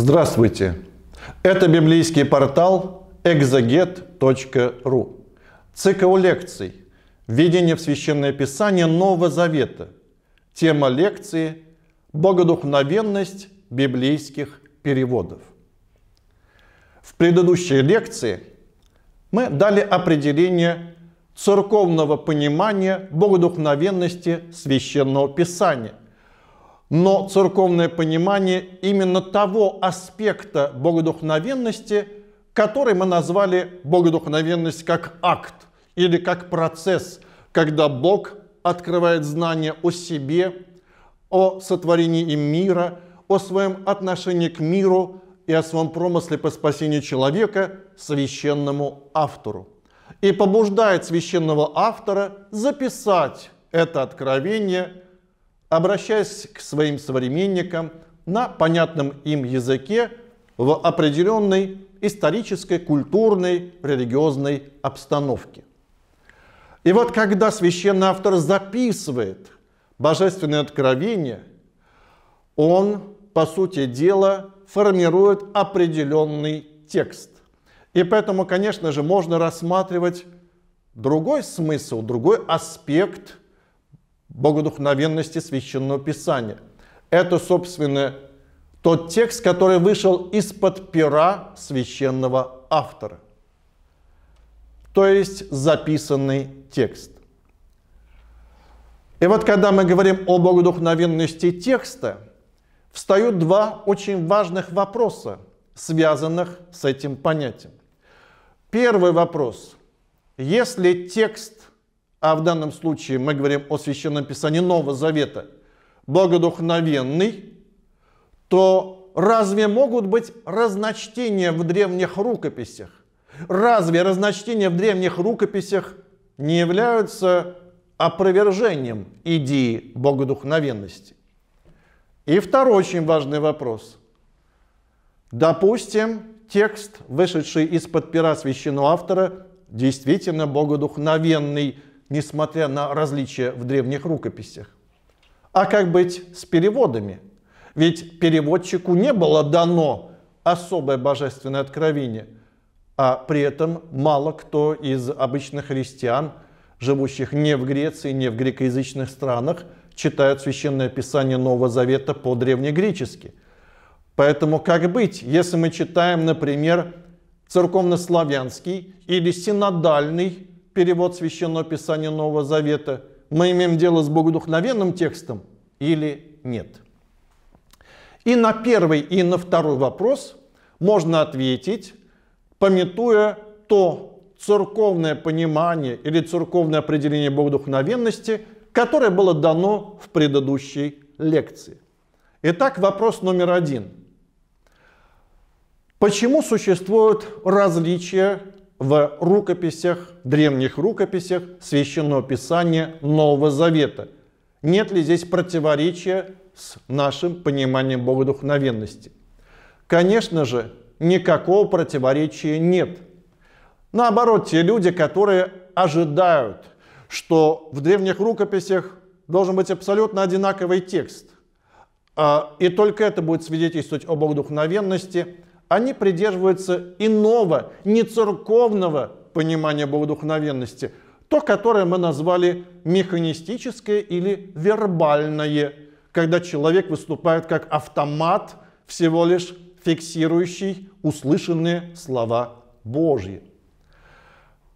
Здравствуйте! Это библейский портал exeget.ru. Цикл лекций «Видение в Священное Писание Нового Завета». Тема лекции «Богодухновенность библейских переводов». В предыдущей лекции мы дали определение церковного понимания богодухновенности Священного Писания – но церковное понимание именно того аспекта богодухновенности, который мы назвали богодухновенность как акт или как процесс, когда Бог открывает знание о себе, о сотворении им мира, о своем отношении к миру и о своем промысле по спасению человека священному автору. И побуждает священного автора записать это откровение – обращаясь к своим современникам на понятном им языке в определенной исторической, культурной, религиозной обстановке. И вот когда священный автор записывает божественное откровение, он, по сути дела, формирует определенный текст. И поэтому, конечно же, можно рассматривать другой смысл, другой аспект – богодухновенности Священного Писания. Это, собственно, тот текст, который вышел из-под пера священного автора, то есть записанный текст. И вот когда мы говорим о богодухновенности текста, встают два очень важных вопроса, связанных с этим понятием. Первый вопрос. Если текст а в данном случае мы говорим о Священном Писании Нового Завета, богодухновенный, то разве могут быть разночтения в древних рукописях? Разве разночтения в древних рукописях не являются опровержением идеи богодухновенности? И второй очень важный вопрос. Допустим, текст, вышедший из-под пера священного автора, действительно богодухновенный – несмотря на различия в древних рукописях. А как быть с переводами? Ведь переводчику не было дано особое божественное откровение, а при этом мало кто из обычных христиан, живущих не в Греции, не в грекоязычных странах, читают Священное Писание Нового Завета по-древнегречески. Поэтому как быть, если мы читаем, например, церковнославянский или синодальный перевод Священного Писания Нового Завета, мы имеем дело с богодухновенным текстом или нет. И на первый и на второй вопрос можно ответить, пометуя то церковное понимание или церковное определение богодухновенности, которое было дано в предыдущей лекции. Итак, вопрос номер один. Почему существуют различия в рукописях, древних рукописях Священного Писания Нового Завета. Нет ли здесь противоречия с нашим пониманием богодухновенности? Конечно же, никакого противоречия нет. Наоборот, те люди, которые ожидают, что в древних рукописях должен быть абсолютно одинаковый текст, а, и только это будет свидетельствовать о богодухновенности – они придерживаются иного, не церковного понимания богодухновенности, то, которое мы назвали механистическое или вербальное, когда человек выступает как автомат, всего лишь фиксирующий услышанные слова Божьи.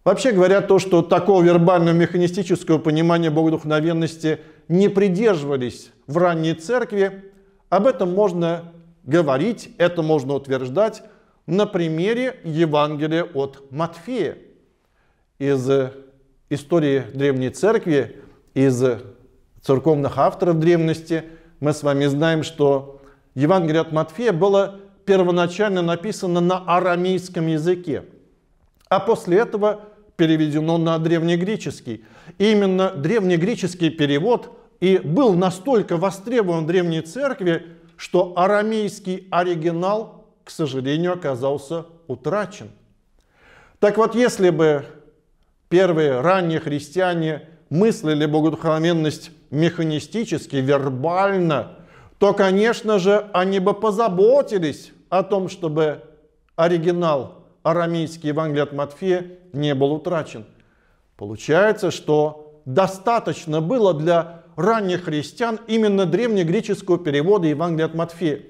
Вообще говоря, то, что такого вербального механистического понимания богодухновенности не придерживались в ранней церкви, об этом можно говорить, это можно утверждать на примере Евангелия от Матфея. Из э, истории Древней Церкви, из э, церковных авторов древности мы с вами знаем, что Евангелие от Матфея было первоначально написано на арамейском языке, а после этого переведено на древнегреческий. И именно древнегреческий перевод и был настолько востребован в Древней Церкви, что арамейский оригинал, к сожалению, оказался утрачен. Так вот, если бы первые ранние христиане мыслили богодухновенность механистически, вербально, то, конечно же, они бы позаботились о том, чтобы оригинал арамейский Евангелие от Матфея не был утрачен. Получается, что достаточно было для ранних христиан именно древнегреческого перевода Евангелия от Матфея.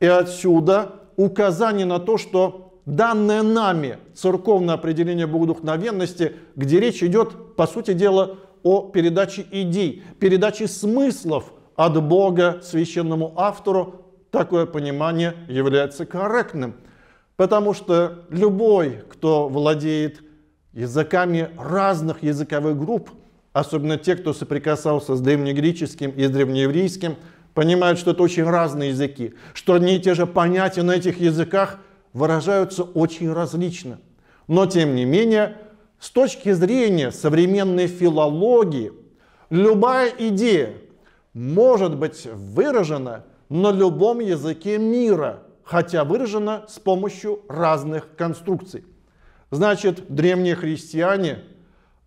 И отсюда указание на то, что данное нами церковное определение богодухновенности, где речь идет, по сути дела, о передаче идей, передаче смыслов от Бога священному автору, такое понимание является корректным. Потому что любой, кто владеет языками разных языковых групп, особенно те, кто соприкасался с древнегреческим и с древнееврейским, понимают, что это очень разные языки, что одни и те же понятия на этих языках выражаются очень различно. Но тем не менее, с точки зрения современной филологии, любая идея может быть выражена на любом языке мира, хотя выражена с помощью разных конструкций. Значит, древние христиане –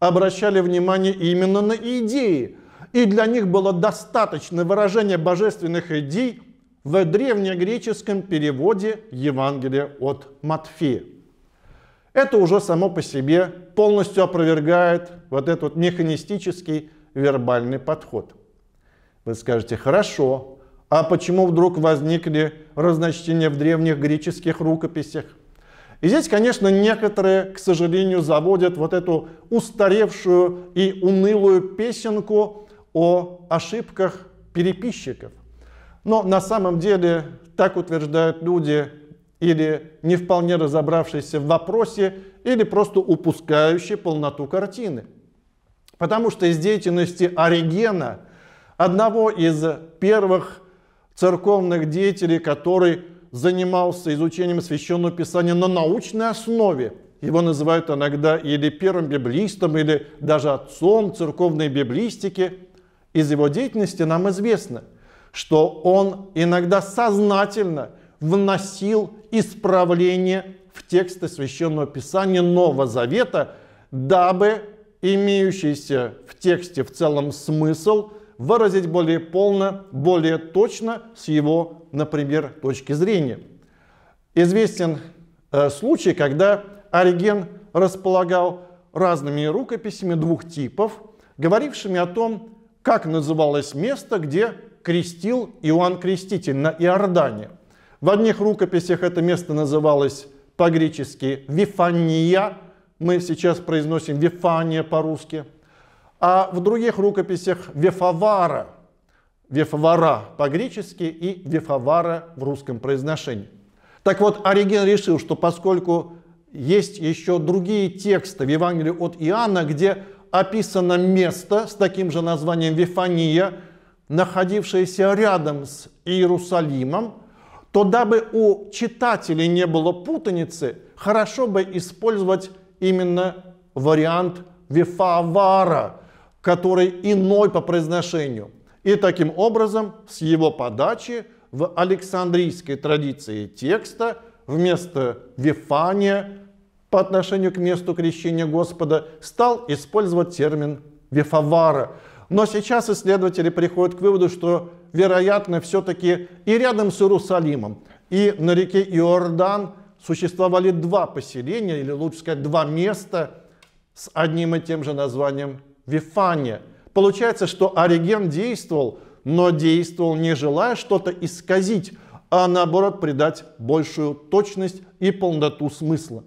обращали внимание именно на идеи. И для них было достаточно выражения божественных идей в древнегреческом переводе Евангелия от Матфея. Это уже само по себе полностью опровергает вот этот механистический вербальный подход. Вы скажете, хорошо, а почему вдруг возникли разночтения в древних греческих рукописях? И здесь, конечно, некоторые, к сожалению, заводят вот эту устаревшую и унылую песенку о ошибках переписчиков. Но на самом деле, так утверждают люди, или не вполне разобравшиеся в вопросе, или просто упускающие полноту картины. Потому что из деятельности Оригена, одного из первых церковных деятелей, который занимался изучением священного писания на научной основе. Его называют иногда или первым библистом, или даже отцом церковной библистики. Из его деятельности нам известно, что он иногда сознательно вносил исправление в тексты священного писания Нового Завета, дабы имеющийся в тексте в целом смысл – выразить более полно, более точно с его, например, точки зрения. Известен э, случай, когда Ориген располагал разными рукописями двух типов, говорившими о том, как называлось место, где крестил Иоанн Креститель на Иордане. В одних рукописях это место называлось по-гречески «Вифания», мы сейчас произносим «Вифания» по-русски – а в других рукописях Вефавара, Вефавара по-гречески и Вефавара в русском произношении. Так вот, Ориген решил, что поскольку есть еще другие тексты в Евангелии от Иоанна, где описано место с таким же названием Вифания, находившееся рядом с Иерусалимом, то дабы у читателей не было путаницы, хорошо бы использовать именно вариант Вифавара, который иной по произношению. И таким образом с его подачи в Александрийской традиции текста вместо Вифания по отношению к месту крещения Господа стал использовать термин Вифавара. Но сейчас исследователи приходят к выводу, что вероятно все-таки и рядом с Иерусалимом, и на реке Иордан существовали два поселения, или лучше сказать, два места с одним и тем же названием Вифане. Получается, что Ориген действовал, но действовал не желая что-то исказить, а наоборот придать большую точность и полноту смысла.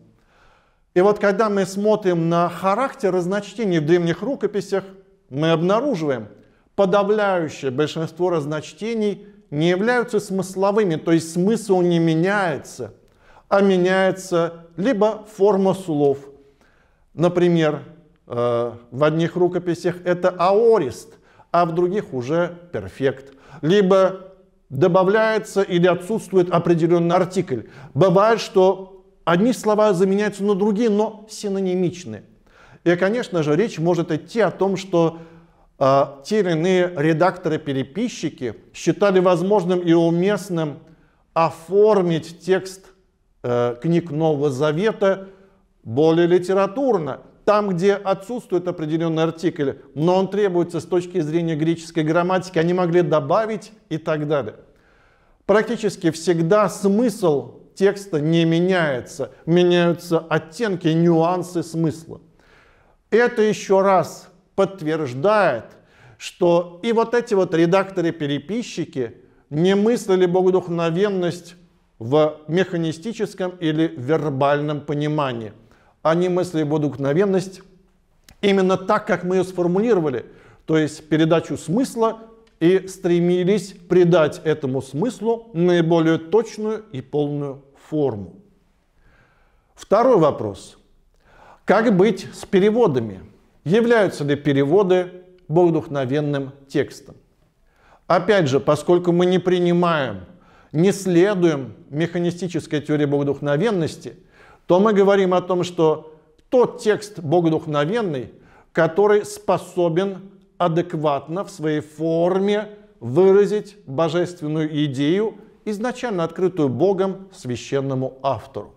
И вот когда мы смотрим на характер разночтений в древних рукописях, мы обнаруживаем, подавляющее большинство разночтений не являются смысловыми, то есть смысл не меняется, а меняется либо форма слов. Например, Э, в одних рукописях это аорист, а в других уже перфект. Либо добавляется или отсутствует определенный артикль. Бывает, что одни слова заменяются на другие, но синонимичны. И, конечно же, речь может идти о том, что э, те или иные редакторы-переписчики считали возможным и уместным оформить текст э, книг Нового Завета более литературно, там, где отсутствует определенный артикль, но он требуется с точки зрения греческой грамматики, они могли добавить и так далее. Практически всегда смысл текста не меняется, меняются оттенки, нюансы смысла. Это еще раз подтверждает, что и вот эти вот редакторы-переписчики не мыслили богодухновенность в механистическом или вербальном понимании – а не мыслебодухновенность, именно так, как мы ее сформулировали, то есть передачу смысла и стремились придать этому смыслу наиболее точную и полную форму. Второй вопрос. Как быть с переводами? Являются ли переводы богодухновенным текстом? Опять же, поскольку мы не принимаем, не следуем механистической теории богодухновенности, то мы говорим о том, что тот текст богодухновенный, который способен адекватно в своей форме выразить божественную идею, изначально открытую Богом священному автору.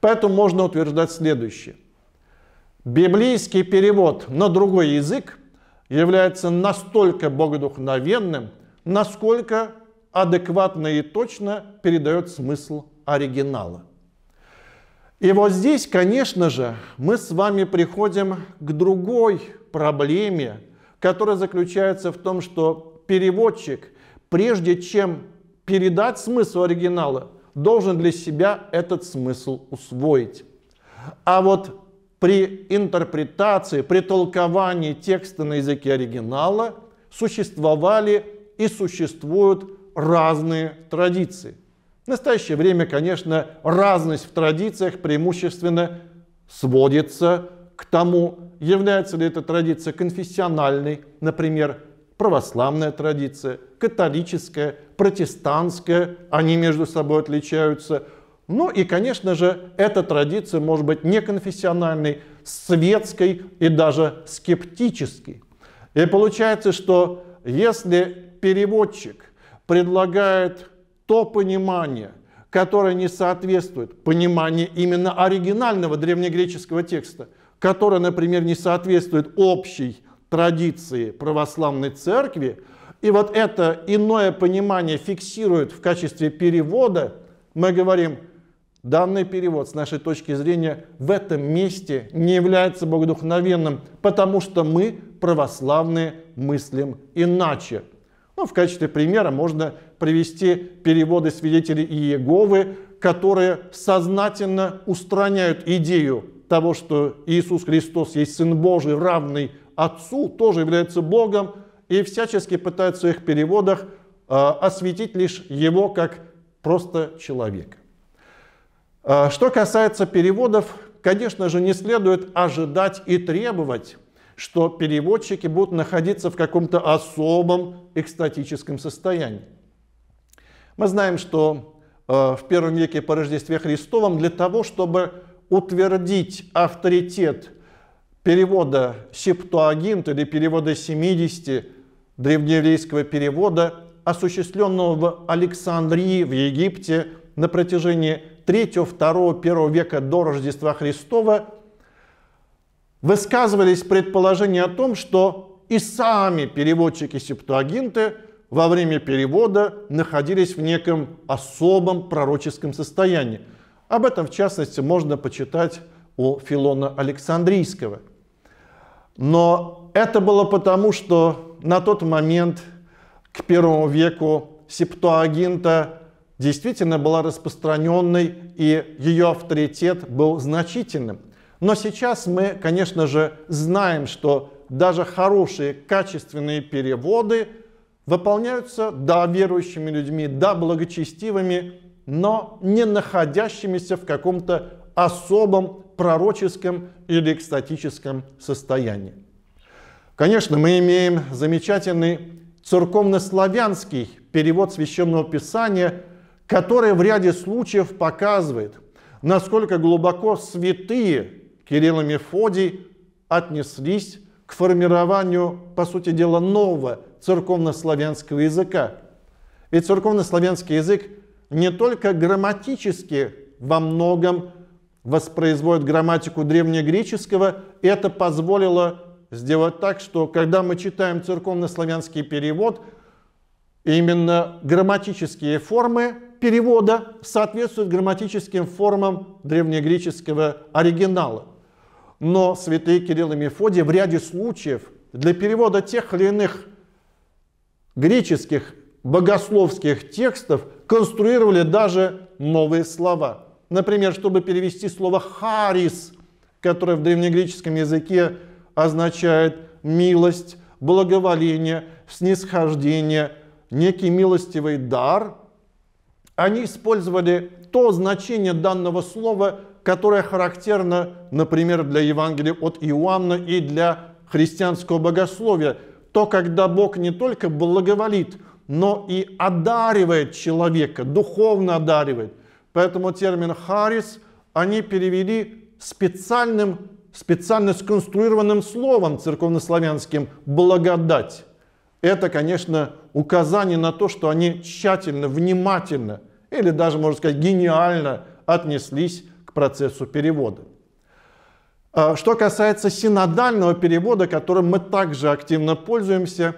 Поэтому можно утверждать следующее. Библейский перевод на другой язык является настолько богодухновенным, насколько адекватно и точно передает смысл оригинала. И вот здесь, конечно же, мы с вами приходим к другой проблеме, которая заключается в том, что переводчик, прежде чем передать смысл оригинала, должен для себя этот смысл усвоить. А вот при интерпретации, при толковании текста на языке оригинала существовали и существуют разные традиции. В настоящее время, конечно, разность в традициях преимущественно сводится к тому, является ли эта традиция конфессиональной, например, православная традиция, католическая, протестантская, они между собой отличаются. Ну и, конечно же, эта традиция может быть неконфессиональной, светской и даже скептической. И получается, что если переводчик предлагает то понимание, которое не соответствует пониманию именно оригинального древнегреческого текста, которое, например, не соответствует общей традиции православной церкви, и вот это иное понимание фиксирует в качестве перевода, мы говорим, данный перевод с нашей точки зрения в этом месте не является богодухновенным, потому что мы, православные, мыслим иначе. Ну, в качестве примера можно привести переводы свидетелей Иеговы, которые сознательно устраняют идею того, что Иисус Христос есть Сын Божий, равный Отцу, тоже является Богом, и всячески пытаются в своих переводах а, осветить лишь его как просто человека. А, что касается переводов, конечно же, не следует ожидать и требовать, что переводчики будут находиться в каком-то особом экстатическом состоянии. Мы знаем, что э, в первом веке по Рождестве Христовом для того, чтобы утвердить авторитет перевода септуагинт или перевода 70 древнееврейского перевода, осуществленного в Александрии в Египте на протяжении 3-2-1 века до Рождества Христова, высказывались предположения о том, что и сами переводчики септуагинты – во время перевода находились в неком особом пророческом состоянии. Об этом, в частности, можно почитать у Филона Александрийского. Но это было потому, что на тот момент, к первому веку, септуагинта действительно была распространенной, и ее авторитет был значительным. Но сейчас мы, конечно же, знаем, что даже хорошие качественные переводы – выполняются, да, верующими людьми, да, благочестивыми, но не находящимися в каком-то особом пророческом или экстатическом состоянии. Конечно, мы имеем замечательный церковнославянский перевод священного писания, который в ряде случаев показывает, насколько глубоко святые Кирилл и Мефодий отнеслись к формированию, по сути дела, нового церковнославянского языка. Ведь церковнославянский язык не только грамматически во многом воспроизводит грамматику древнегреческого, это позволило сделать так, что когда мы читаем церковнославянский перевод, именно грамматические формы перевода соответствуют грамматическим формам древнегреческого оригинала. Но святые Кирилл и Мефодий в ряде случаев для перевода тех или иных греческих богословских текстов конструировали даже новые слова. Например, чтобы перевести слово «харис», которое в древнегреческом языке означает «милость», «благоволение», «снисхождение», некий милостивый дар, они использовали то значение данного слова, которая характерна, например, для Евангелия от Иоанна и для христианского богословия, то, когда Бог не только благоволит, но и одаривает человека, духовно одаривает. Поэтому термин «харис» они перевели специальным, специально сконструированным словом церковнославянским «благодать». Это, конечно, указание на то, что они тщательно, внимательно или даже, можно сказать, гениально отнеслись процессу перевода. А, что касается синодального перевода, которым мы также активно пользуемся,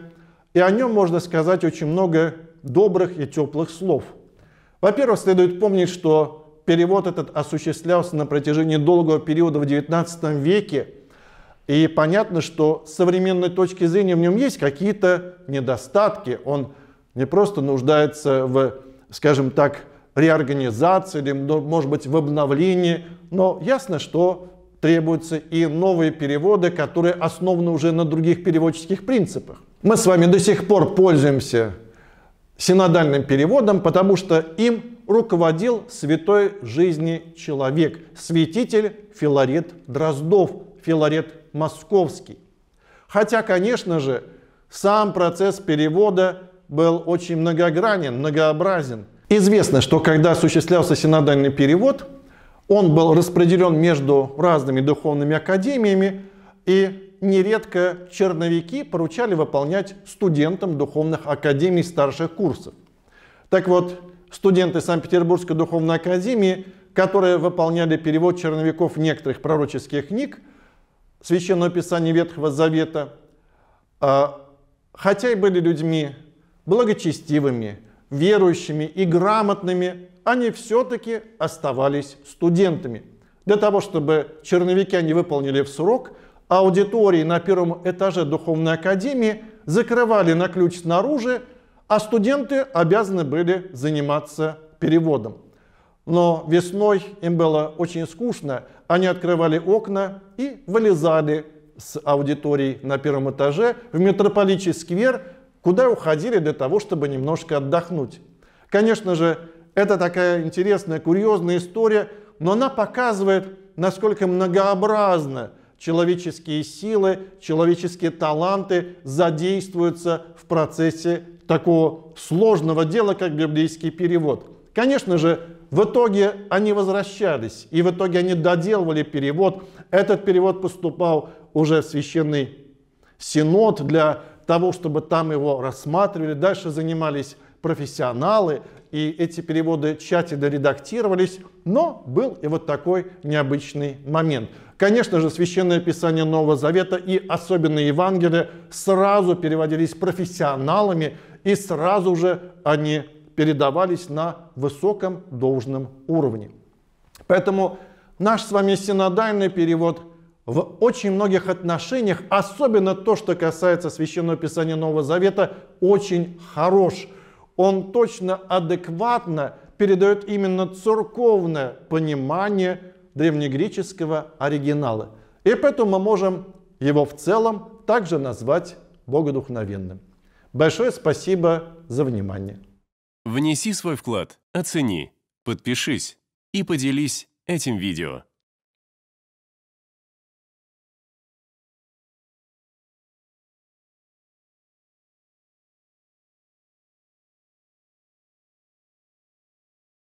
и о нем можно сказать очень много добрых и теплых слов. Во-первых, следует помнить, что перевод этот осуществлялся на протяжении долгого периода в XIX веке, и понятно, что с современной точки зрения в нем есть какие-то недостатки. Он не просто нуждается в, скажем так, реорганизации или, ну, может быть, в обновлении. Но ясно, что требуются и новые переводы, которые основаны уже на других переводческих принципах. Мы с вами до сих пор пользуемся синодальным переводом, потому что им руководил святой жизни человек, святитель Филарет Дроздов, Филарет Московский. Хотя, конечно же, сам процесс перевода был очень многогранен, многообразен – Известно, что когда осуществлялся синодальный перевод, он был распределен между разными духовными академиями, и нередко черновики поручали выполнять студентам духовных академий старших курсов. Так вот, студенты Санкт-Петербургской духовной академии, которые выполняли перевод черновиков некоторых пророческих книг, Священного Писания Ветхого Завета, а, хотя и были людьми благочестивыми, верующими и грамотными, они все-таки оставались студентами. Для того, чтобы черновики они выполнили в срок, аудитории на первом этаже Духовной Академии закрывали на ключ снаружи, а студенты обязаны были заниматься переводом. Но весной им было очень скучно, они открывали окна и вылезали с аудиторией на первом этаже в метрополитический сквер, куда уходили для того, чтобы немножко отдохнуть. Конечно же, это такая интересная, курьезная история, но она показывает, насколько многообразно человеческие силы, человеческие таланты задействуются в процессе такого сложного дела, как библейский перевод. Конечно же, в итоге они возвращались, и в итоге они доделывали перевод. Этот перевод поступал уже в священный синод для того, чтобы там его рассматривали, дальше занимались профессионалы, и эти переводы тщательно редактировались, но был и вот такой необычный момент. Конечно же, Священное Писание Нового Завета и особенно Евангелие сразу переводились профессионалами, и сразу же они передавались на высоком должном уровне. Поэтому наш с вами синодальный перевод в очень многих отношениях, особенно то, что касается Священного Писания Нового Завета, очень хорош. Он точно адекватно передает именно церковное понимание древнегреческого оригинала. И поэтому мы можем его в целом также назвать богодухновенным. Большое спасибо за внимание. Внеси свой вклад, оцени, подпишись и поделись этим видео.